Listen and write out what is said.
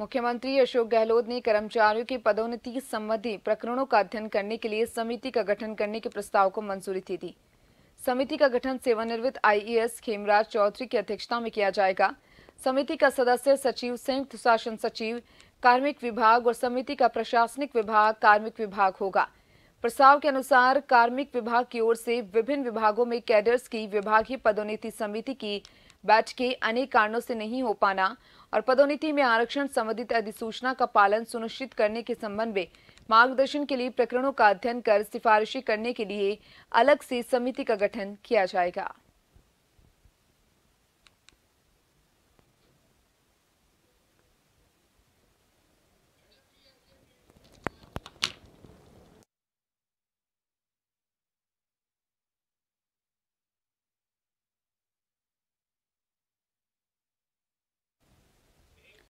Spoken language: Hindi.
मुख्यमंत्री अशोक गहलोत ने कर्मचारियों की पदोन्नति संबंधी प्रकरणों का अध्ययन करने के लिए समिति का गठन करने के प्रस्ताव को मंजूरी दी समिति का गठन सेवानिवृत्त आईएएस खेमराज चौधरी की अध्यक्षता में किया जाएगा समिति का सदस्य सचिव संयुक्त शासन सचिव कार्मिक विभाग और समिति का प्रशासनिक विभाग कार्मिक विभाग होगा प्रस्ताव के अनुसार कार्मिक विभाग की ओर से विभिन्न विभागों में कैडर्स की विभागीय पदोन्नति समिति की बैच के अनेक कारणों से नहीं हो पाना और पदोन्नति में आरक्षण संबंधित अधिसूचना का पालन सुनिश्चित करने के संबंध में मार्गदर्शन के लिए प्रकरणों का अध्ययन कर सिफारिशें करने के लिए अलग से समिति का गठन किया जाएगा